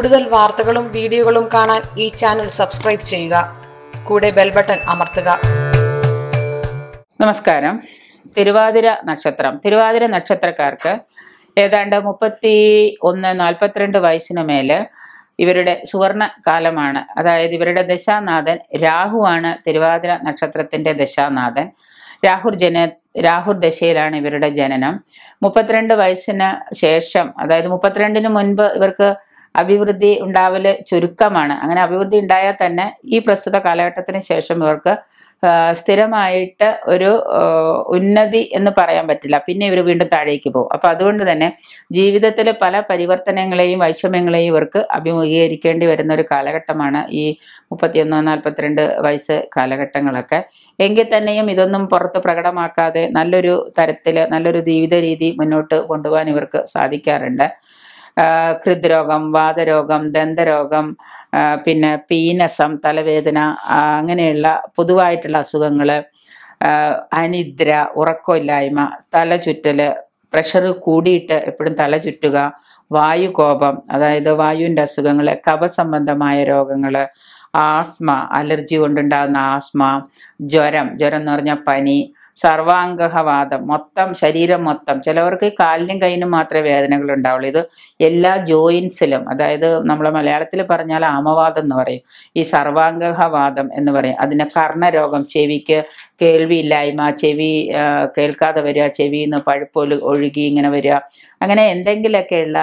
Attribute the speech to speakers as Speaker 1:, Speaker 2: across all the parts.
Speaker 1: കൂടുതൽ വാർത്തകളും വീഡിയോകളും കാണാൻ ഈ ചാനൽ സബ്സ്ക്രൈബ് ചെയ്യുക കൂടെ ബെൽ ബട്ടൺ അമർത്തുക നമസ്കാരം തിരുവാതിര നക്ഷത്രം തിരുവാതിര നക്ഷത്രക്കാർക്ക് ഏതാണ്ട് മുപ്പത്തി ഒന്ന് നാൽപ്പത്തിരണ്ട് വയസ്സിനു മേലെ ഇവരുടെ സുവർണ കാലമാണ് അതായത് ഇവരുടെ ദശാനാഥൻ രാഹുവാണ് തിരുവാതിര നക്ഷത്രത്തിന്റെ ദശാനാഥൻ രാഹുർ ജന രാഹുർ ദശയിലാണ് ഇവരുടെ ജനനം മുപ്പത്തിരണ്ട് വയസ്സിന് ശേഷം അതായത് മുപ്പത്തിരണ്ടിന് മുൻപ് ഇവർക്ക് അഭിവൃദ്ധി ഉണ്ടാവല് ചുരുക്കമാണ് അങ്ങനെ അഭിവൃദ്ധി ഉണ്ടായാൽ തന്നെ ഈ പ്രസ്തുത കാലഘട്ടത്തിന് ശേഷം ഇവർക്ക് സ്ഥിരമായിട്ട് ഒരു ഉന്നതി എന്ന് പറയാൻ പറ്റില്ല പിന്നെ ഇവർ വീണ്ടും താഴേക്ക് പോകും അപ്പം അതുകൊണ്ട് തന്നെ ജീവിതത്തിൽ പല പരിവർത്തനങ്ങളെയും വൈഷമ്യങ്ങളെയും ഇവർക്ക് അഭിമുഖീകരിക്കേണ്ടി വരുന്ന ഒരു കാലഘട്ടമാണ് ഈ മുപ്പത്തിയൊന്ന് നാൽപ്പത്തിരണ്ട് വയസ്സ് കാലഘട്ടങ്ങളൊക്കെ എങ്കിൽ തന്നെയും ഇതൊന്നും പുറത്ത് പ്രകടമാക്കാതെ നല്ലൊരു തരത്തിൽ നല്ലൊരു ജീവിത രീതി മുന്നോട്ട് കൊണ്ടുപോകാൻ ഇവർക്ക് സാധിക്കാറുണ്ട് ഹൃദ്രോഗം വാതരോഗം ദന്തരോഗം പിന്നെ പീനസം തലവേദന അങ്ങനെയുള്ള പൊതുവായിട്ടുള്ള അസുഖങ്ങൾ അനിദ്ര ഉറക്കമില്ലായ്മ തലചുറ്റൽ പ്രഷർ കൂടിയിട്ട് എപ്പോഴും തല ചുറ്റുക വായുകോപം അതായത് വായുവിൻ്റെ അസുഖങ്ങൾ സംബന്ധമായ രോഗങ്ങൾ ആസ്മ അലർജി കൊണ്ടുണ്ടാകുന്ന ആസ്മ ജ്വരം ജ്വരം എന്ന് പറഞ്ഞാൽ പനി സർവാംഗഹവാദം മൊത്തം ശരീരം മൊത്തം ചിലവർക്ക് കാലിനും കൈനും മാത്രമേ വേദനകൾ ഉണ്ടാവുള്ളൂ ഇത് എല്ലാ ജോയിൻസിലും അതായത് നമ്മൾ മലയാളത്തിൽ പറഞ്ഞാൽ ആമവാദം എന്ന് പറയും ഈ സർവാംഗഹവാദം എന്ന് പറയും അതിനെ കർണരോഗം ചെവിക്ക് കേൾവിയില്ലായ്മ ചെവി കേൾക്കാതെ വരിക ചെവിയിൽ നിന്ന് പഴുപ്പൊലു ഒഴുകി ഇങ്ങനെ വരിക അങ്ങനെ എന്തെങ്കിലുമൊക്കെയുള്ള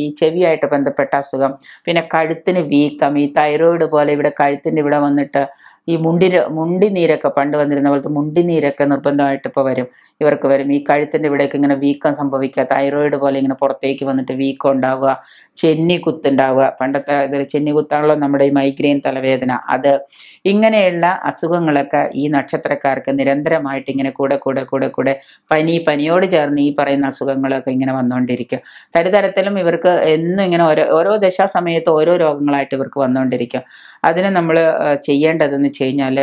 Speaker 1: ഈ ചെവിയായിട്ട് ബന്ധപ്പെട്ട അസുഖം പിന്നെ കഴുത്തിന് വീക്കം ഈ തൈറോയിഡ് പോലെ ഇവിടെ കഴുത്തിൻ്റെ ഇവിടെ വന്നിട്ട് ഈ മുണ്ടിര മുണ്ടിനീരൊക്കെ പണ്ട് വന്നിരുന്ന പോലത്തെ മുണ്ടിനീരൊക്കെ നിർബന്ധമായിട്ട് ഇപ്പോൾ വരും ഇവർക്ക് വരും ഈ കഴുത്തിൻ്റെ ഇവിടേക്ക് ഇങ്ങനെ വീക്കം സംഭവിക്കുക തൈറോയിഡ് പോലെ ഇങ്ങനെ പുറത്തേക്ക് വന്നിട്ട് വീക്കം ഉണ്ടാവുക ചെന്നി കുത്തുണ്ടാവുക പണ്ടത്തെ ഇതിൽ ചെന്നി കുത്താണല്ലോ നമ്മുടെ ഈ മൈഗ്രെയിൻ തലവേദന അത് ഇങ്ങനെയുള്ള അസുഖങ്ങളൊക്കെ ഈ നക്ഷത്രക്കാർക്ക് നിരന്തരമായിട്ട് ഇങ്ങനെ കൂടെ കൂടെ കൂടെ കൂടെ പനി പനിയോട് ചേർന്ന് ഈ പറയുന്ന അസുഖങ്ങളൊക്കെ ഇങ്ങനെ വന്നുകൊണ്ടിരിക്കും തരിതരത്തിലും ഇവർക്ക് എന്നും ഇങ്ങനെ ഓരോ ഓരോ ദശാസമയത്ത് ഓരോ രോഗങ്ങളായിട്ട് ഇവർക്ക് വന്നുകൊണ്ടിരിക്കും അതിന് നമ്മൾ ചെയ്യേണ്ടതെന്ന് വെച്ച് കഴിഞ്ഞാൽ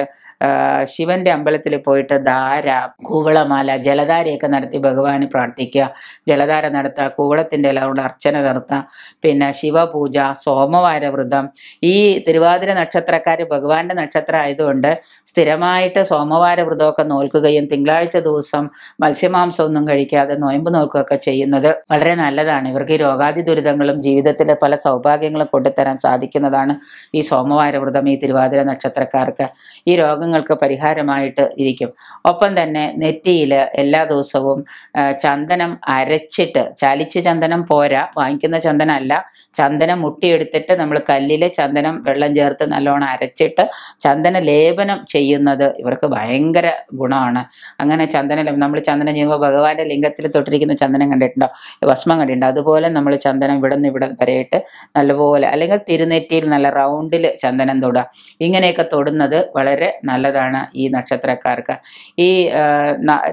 Speaker 1: ശിവന്റെ അമ്പലത്തിൽ പോയിട്ട് ധാര കൂവളമാല ജലധാരയൊക്കെ നടത്തി ഭഗവാന് പ്രാർത്ഥിക്കുക ജലധാര നടത്തുക കൂവളത്തിൻ്റെ ഇല കൊണ്ട് അർച്ചന നടത്തുക പിന്നെ ശിവപൂജ സോമവാര വ്രതം ഈ തിരുവാതിര നക്ഷത്രക്കാർ ഭഗവാന്റെ നക്ഷത്രം ആയതുകൊണ്ട് സ്ഥിരമായിട്ട് സോമവാര വ്രതമൊക്കെ നോൽക്കുകയും തിങ്കളാഴ്ച ദിവസം മത്സ്യമാംസമൊന്നും ഒന്നും കഴിക്കാതെ നോയമ്പ് നോക്കുകയൊക്കെ ചെയ്യുന്നത് വളരെ നല്ലതാണ് ഇവർക്ക് ഈ രോഗാതി ദുരിതങ്ങളും ജീവിതത്തിലെ പല സൗഭാഗ്യങ്ങളും കൊണ്ടുതരാൻ സാധിക്കുന്നതാണ് ഈ സോമവാര വ്രതം ഈ തിരുവാതിര നക്ഷത്രക്കാർക്ക് ഉള്ളവർക്ക് ഈ രോഗങ്ങൾക്ക് പരിഹാരമായിട്ട് ഇരിക്കും ഒപ്പം തന്നെ നെറ്റിയിൽ എല്ലാ ദിവസവും ചന്ദനം അരച്ചിട്ട് ചാലിച്ച ചന്ദനം പോരാ വാങ്ങിക്കുന്ന ചന്ദനം അല്ല ചന്ദനം മുട്ടിയെടുത്തിട്ട് നമ്മൾ കല്ലിൽ ചന്ദനം വെള്ളം ചേർത്ത് നല്ലോണം അരച്ചിട്ട് ചന്ദന ലേപനം ചെയ്യുന്നത് ഇവർക്ക് ഭയങ്കര ഗുണമാണ് അങ്ങനെ ചന്ദന നമ്മൾ ചന്ദനം ചെയ്യുമ്പോൾ ഭഗവാന്റെ ലിംഗത്തിൽ തൊട്ടിരിക്കുന്ന ചന്ദനം കണ്ടിട്ടുണ്ടോ ഭസ്മം കണ്ടിട്ടുണ്ടോ അതുപോലെ നമ്മൾ ചന്ദനം ഇവിടെ നിന്ന് ഇവിടെ വരെയിട്ട് നല്ലപോലെ അല്ലെങ്കിൽ തിരുനെറ്റിയിൽ നല്ല റൗണ്ടിൽ ചന്ദനം തൊടുക ഇങ്ങനെയൊക്കെ തൊടുന്നത് ചെയ്യുന്നത് വളരെ നല്ലതാണ് ഈ നക്ഷത്രക്കാർക്ക് ഈ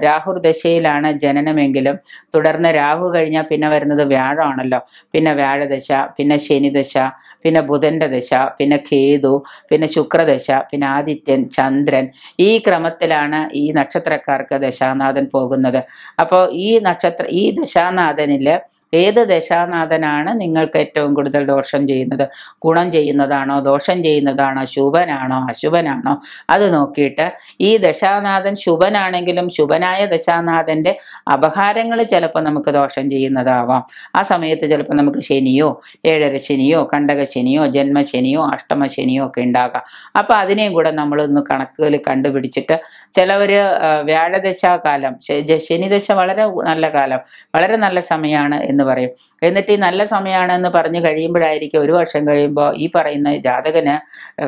Speaker 1: രാഹുർ ദശയിലാണ് ജനനമെങ്കിലും തുടർന്ന് രാഹു കഴിഞ്ഞാൽ പിന്നെ വരുന്നത് വ്യാഴമാണല്ലോ പിന്നെ വ്യാഴദശ പിന്നെ ശനിദശ പിന്നെ ബുധൻ്റെ ദശ പിന്നെ കേതു പിന്നെ ശുക്രദശ പിന്നെ ആദിത്യൻ ചന്ദ്രൻ ഈ ക്രമത്തിലാണ് ഈ നക്ഷത്രക്കാർക്ക് ദശാനാഥൻ പോകുന്നത് അപ്പോൾ ഈ നക്ഷത്ര ഈ ദശാനാഥനിൽ ഏത് ദശാനാഥനാണ് നിങ്ങൾക്ക് ഏറ്റവും കൂടുതൽ ദോഷം ചെയ്യുന്നത് ഗുണം ചെയ്യുന്നതാണോ ദോഷം ചെയ്യുന്നതാണോ ശുഭനാണോ അശുഭനാണോ അത് നോക്കിയിട്ട് ഈ ദശാനാഥൻ ശുഭനാണെങ്കിലും ശുഭനായ ദശാനാഥൻ്റെ അപഹാരങ്ങൾ ചിലപ്പോൾ നമുക്ക് ദോഷം ചെയ്യുന്നതാവാം ആ സമയത്ത് ചിലപ്പോൾ നമുക്ക് ശനിയോ ഏഴര ശനിയോ കണ്ടകശനിയോ ജന്മശനിയോ അഷ്ടമശനിയോ ഒക്കെ ഉണ്ടാകാം അപ്പോൾ അതിനെയും കൂടെ ഒന്ന് കണക്കുകൾ കണ്ടുപിടിച്ചിട്ട് ചിലവർ വ്യാഴദശാകാലം ശനിദശ വളരെ നല്ല കാലം വളരെ നല്ല സമയമാണ് എന്ന് പറയും എന്നിട്ട് ഈ നല്ല സമയമാണെന്ന് പറഞ്ഞു കഴിയുമ്പോഴായിരിക്കും ഒരു വർഷം കഴിയുമ്പോൾ ഈ പറയുന്ന ജാതകന്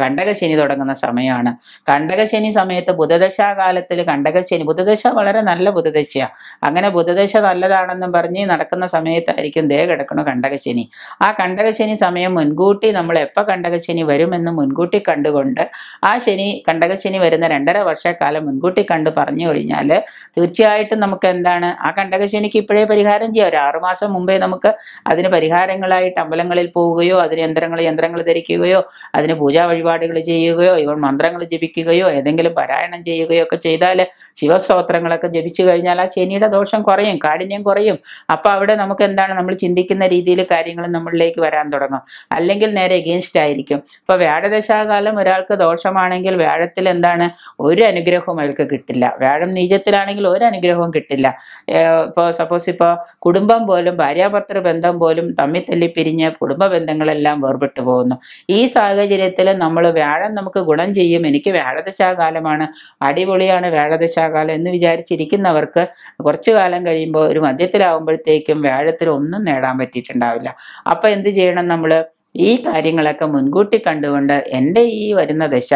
Speaker 1: കണ്ടകശനി തുടങ്ങുന്ന സമയമാണ് കണ്ടകശനി സമയത്ത് ബുധദശാകാലത്തിൽ കണ്ടകശനി ബുധദശ വളരെ നല്ല ബുധദശയാണ് അങ്ങനെ ബുധദശ നല്ലതാണെന്നും പറഞ്ഞ് നടക്കുന്ന സമയത്തായിരിക്കും ദേ കിടക്കണു കണ്ടകശനി ആ കണ്ടകശനി സമയം മുൻകൂട്ടി നമ്മൾ എപ്പോൾ കണ്ടകശനി വരുമെന്ന് മുൻകൂട്ടി കണ്ടുകൊണ്ട് ആ ശനി കണ്ടകശനി വരുന്ന രണ്ടര വർഷക്കാലം മുൻകൂട്ടി കണ്ട് പറഞ്ഞു കഴിഞ്ഞാൽ തീർച്ചയായിട്ടും നമുക്ക് എന്താണ് ആ കണ്ടകശനിക്ക് ഇപ്പോഴേ പരിഹാരം ചെയ്യാം ഒരു ആറുമാസം മുമ്പേ നമുക്ക് അതിന് പരിഹാരങ്ങളായിട്ട് അമ്പലങ്ങളിൽ പോവുകയോ അതിന് യന്ത്രങ്ങൾ യന്ത്രങ്ങൾ ധരിക്കുകയോ അതിന് പൂജാ വഴിപാടുകൾ ചെയ്യുകയോ ഇവർ മന്ത്രങ്ങൾ ജപിക്കുകയോ ഏതെങ്കിലും പാരായണം ചെയ്യുകയോ ഒക്കെ ചെയ്താൽ ശിവസ്തോത്രങ്ങളൊക്കെ ജപിച്ചു കഴിഞ്ഞാൽ ആ ശനിയുടെ ദോഷം കുറയും കാഠിന്യം കുറയും അപ്പോൾ അവിടെ നമുക്ക് എന്താണ് നമ്മൾ ചിന്തിക്കുന്ന രീതിയിൽ കാര്യങ്ങൾ നമ്മളിലേക്ക് വരാൻ തുടങ്ങും അല്ലെങ്കിൽ നേരെ എഗെയിൻസ്റ്റ് ആയിരിക്കും അപ്പോൾ വ്യാഴദശാകാലം ഒരാൾക്ക് ദോഷമാണെങ്കിൽ വ്യാഴത്തിൽ എന്താണ് ഒരു അനുഗ്രഹവും അയാൾക്ക് കിട്ടില്ല വ്യാഴം നീചത്തിലാണെങ്കിൽ ഒരു അനുഗ്രഹവും കിട്ടില്ല ഇപ്പോൾ സപ്പോസ് ഇപ്പോൾ കുടുംബം പോലും ഭാര്യാഭർത്തൃ ബന്ധം പോലും തമ്മിൽ തല്ലിപ്പിരിഞ്ഞ് കുടുംബ ബന്ധങ്ങളെല്ലാം വേർപെട്ടു പോകുന്നു ഈ സാഹചര്യത്തിൽ നമ്മൾ വ്യാഴം നമുക്ക് ഗുണം ചെയ്യും എനിക്ക് വ്യാഴദശാകാലമാണ് അടിപൊളിയാണ് വ്യാഴദശാകാലം എന്ന് വിചാരിച്ചിരിക്കുന്നവർക്ക് കുറച്ചു കാലം കഴിയുമ്പോൾ ഒരു മധ്യത്തിലാവുമ്പോഴത്തേക്കും വ്യാഴത്തിൽ ഒന്നും നേടാൻ പറ്റിയിട്ടുണ്ടാവില്ല അപ്പം എന്ത് ചെയ്യണം നമ്മൾ ഈ കാര്യങ്ങളൊക്കെ മുൻകൂട്ടി കണ്ടുകൊണ്ട് എൻ്റെ ഈ വരുന്ന ദശ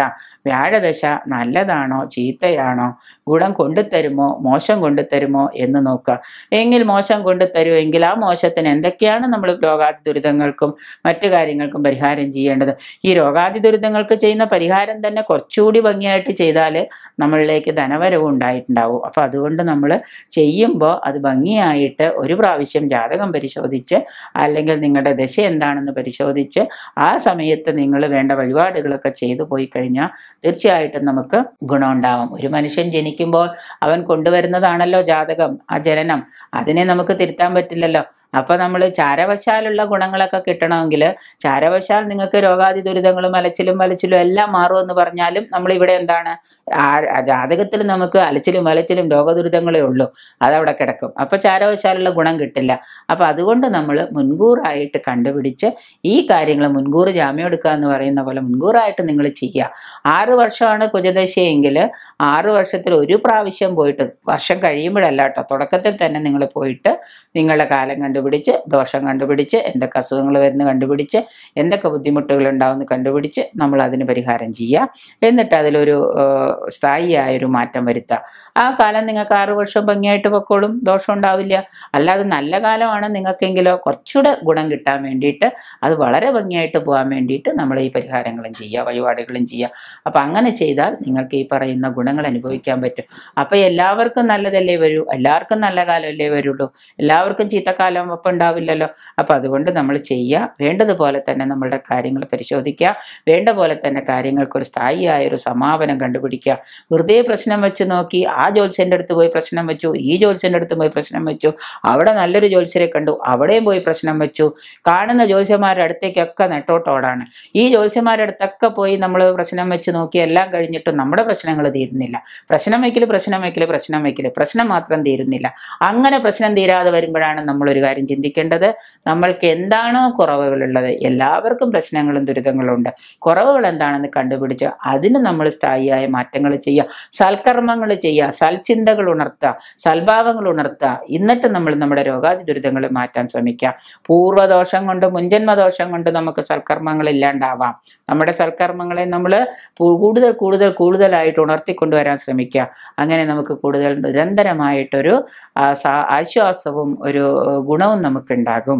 Speaker 1: വ്യാഴദശ നല്ലതാണോ ചീത്തയാണോ ഗുണം കൊണ്ടുത്തരുമോ മോശം കൊണ്ടുത്തരുമോ എന്ന് നോക്കുക എങ്കിൽ മോശം കൊണ്ടുത്തരുമെങ്കിൽ ആ മോശത്തിന് എന്തൊക്കെയാണ് നമ്മൾ രോഗാതി ദുരിതങ്ങൾക്കും മറ്റു കാര്യങ്ങൾക്കും പരിഹാരം ചെയ്യേണ്ടത് ഈ രോഗാതി ദുരിതങ്ങൾക്ക് ചെയ്യുന്ന പരിഹാരം തന്നെ കുറച്ചുകൂടി ഭംഗിയായിട്ട് ചെയ്താൽ നമ്മളിലേക്ക് ധനവരവും ഉണ്ടായിട്ടുണ്ടാവും അപ്പോൾ അതുകൊണ്ട് നമ്മൾ ചെയ്യുമ്പോൾ അത് ഭംഗിയായിട്ട് ഒരു പ്രാവശ്യം ജാതകം പരിശോധിച്ച് അല്ലെങ്കിൽ നിങ്ങളുടെ ദശ എന്താണെന്ന് പരിശോധിച്ച് ആ സമയത്ത് നിങ്ങൾ വേണ്ട വഴിപാടുകളൊക്കെ ചെയ്തു പോയി കഴിഞ്ഞാൽ തീർച്ചയായിട്ടും നമുക്ക് ഗുണമുണ്ടാവും ഒരു മനുഷ്യൻ ജനിക്കുമ്പോൾ അവൻ കൊണ്ടുവരുന്നതാണല്ലോ ജാതകം ആ ജനനം അതിനെ നമുക്ക് തിരുത്താൻ പറ്റില്ലല്ലോ അപ്പോൾ നമ്മൾ ചാരവശാലുള്ള ഗുണങ്ങളൊക്കെ കിട്ടണമെങ്കിൽ ചാരവശാൽ നിങ്ങൾക്ക് രോഗാതി ദുരിതങ്ങളും അലച്ചിലും വലച്ചിലും എല്ലാം മാറുമെന്ന് പറഞ്ഞാലും നമ്മളിവിടെ എന്താണ് ജാതകത്തിൽ നമുക്ക് അലച്ചിലും വലച്ചിലും രോഗദുരിതങ്ങളേ ഉള്ളൂ അതവിടെ കിടക്കും അപ്പോൾ ചാരവശാലുള്ള ഗുണം കിട്ടില്ല അപ്പോൾ അതുകൊണ്ട് നമ്മൾ മുൻകൂറായിട്ട് കണ്ടുപിടിച്ച് ഈ കാര്യങ്ങൾ മുൻകൂർ ജാമ്യം എടുക്കുക എന്ന് പറയുന്ന പോലെ മുൻകൂറായിട്ട് നിങ്ങൾ ചെയ്യുക ആറ് വർഷമാണ് കുജദശയെങ്കിൽ ആറ് വർഷത്തിൽ ഒരു പ്രാവശ്യം പോയിട്ട് വർഷം കഴിയുമ്പോഴല്ല കേട്ടോ തുടക്കത്തിൽ തന്നെ നിങ്ങൾ പോയിട്ട് നിങ്ങളുടെ കാലം കണ്ടു കണ്ടുപിടിച്ച് ദോഷം കണ്ടുപിടിച്ച് എന്തൊക്കെ അസുഖങ്ങൾ വരുന്നു കണ്ടുപിടിച്ച് എന്തൊക്കെ ബുദ്ധിമുട്ടുകൾ ഉണ്ടാവുമെന്ന് കണ്ടുപിടിച്ച് നമ്മൾ അതിന് പരിഹാരം ചെയ്യുക എന്നിട്ട് അതിലൊരു സ്ഥായിയായൊരു മാറ്റം വരുത്തുക ആ കാലം നിങ്ങൾക്ക് ആറു വർഷം ഭംഗിയായിട്ട് പൊക്കോളും ദോഷം ഉണ്ടാവില്ല അല്ലാതെ നല്ല കാലമാണ് നിങ്ങൾക്കെങ്കിലോ കുറച്ചുകൂടെ ഗുണം കിട്ടാൻ വേണ്ടിയിട്ട് അത് വളരെ ഭംഗിയായിട്ട് പോകാൻ വേണ്ടിയിട്ട് നമ്മൾ ഈ പരിഹാരങ്ങളും ചെയ്യുക വഴിപാടുകളും ചെയ്യുക അപ്പം അങ്ങനെ ചെയ്താൽ നിങ്ങൾക്ക് ഈ പറയുന്ന ഗുണങ്ങൾ അനുഭവിക്കാൻ പറ്റും അപ്പം എല്ലാവർക്കും നല്ലതല്ലേ വരൂ എല്ലാവർക്കും നല്ല കാലമല്ലേ വരുള്ളൂ എല്ലാവർക്കും ചീത്തക്കാലം ഒപ്പം ഉണ്ടാവില്ലല്ലോ അപ്പോൾ അതുകൊണ്ട് നമ്മൾ ചെയ്യുക വേണ്ടതുപോലെ തന്നെ നമ്മളുടെ കാര്യങ്ങൾ പരിശോധിക്കുക വേണ്ട പോലെ തന്നെ കാര്യങ്ങൾക്കൊരു ഒരു സമാപനം കണ്ടുപിടിക്കുക വെറുതെ പ്രശ്നം വെച്ച് നോക്കി ആ ജ്യോത്സ്യൻ്റെ അടുത്ത് പോയി പ്രശ്നം വെച്ചു ഈ ജ്യോത്സ്യൻ്റെ അടുത്ത് പോയി പ്രശ്നം വെച്ചു അവിടെ നല്ലൊരു ജ്യോത്സ്യരെ കണ്ടു അവിടെയും പോയി പ്രശ്നം വെച്ചു കാണുന്ന ജ്യോത്സ്യന്മാരുടെ അടുത്തേക്കൊക്കെ നെട്ടോട്ടോടാണ് ഈ ജ്യോത്സ്യന്മാരുടെ അടുത്തൊക്കെ പോയി നമ്മൾ പ്രശ്നം വെച്ച് നോക്കി എല്ലാം കഴിഞ്ഞിട്ട് നമ്മുടെ പ്രശ്നങ്ങൾ തീരുന്നില്ല പ്രശ്നം വയ്ക്കൽ പ്രശ്നം വയ്ക്കൽ പ്രശ്നം വയ്ക്കൽ പ്രശ്നം മാത്രം തീരുന്നില്ല അങ്ങനെ പ്രശ്നം തീരാതെ വരുമ്പോഴാണ് നമ്മളൊരു കാര്യം ചിന്തിക്കേണ്ടത് നമ്മൾക്ക് എന്താണോ കുറവുകളുള്ളത് എല്ലാവർക്കും പ്രശ്നങ്ങളും ദുരിതങ്ങളും ഉണ്ട് കുറവുകൾ എന്താണെന്ന് കണ്ടുപിടിച്ച് അതിന് നമ്മൾ സ്ഥായിയായ മാറ്റങ്ങൾ ചെയ്യുക സൽക്കർമ്മങ്ങൾ ചെയ്യുക സൽചിന്തകൾ ഉണർത്തുക സൽഭാവങ്ങൾ ഉണർത്തുക എന്നിട്ട് നമ്മൾ നമ്മുടെ രോഗാതി ദുരിതങ്ങൾ മാറ്റാൻ ശ്രമിക്കുക പൂർവ്വദോഷം കൊണ്ട് മുൻജന്മദോഷം കൊണ്ട് നമുക്ക് സൽക്കർമ്മങ്ങൾ ഇല്ലാണ്ടാവാം നമ്മുടെ സൽക്കർമ്മങ്ങളെ നമ്മൾ കൂടുതൽ കൂടുതൽ കൂടുതലായിട്ട് ഉണർത്തിക്കൊണ്ടുവരാൻ ശ്രമിക്കുക അങ്ങനെ നമുക്ക് കൂടുതൽ നിരന്തരമായിട്ടൊരു ആശ്വാസവും ഒരു ഗുണ ഗുണവും നമുക്കുണ്ടാകും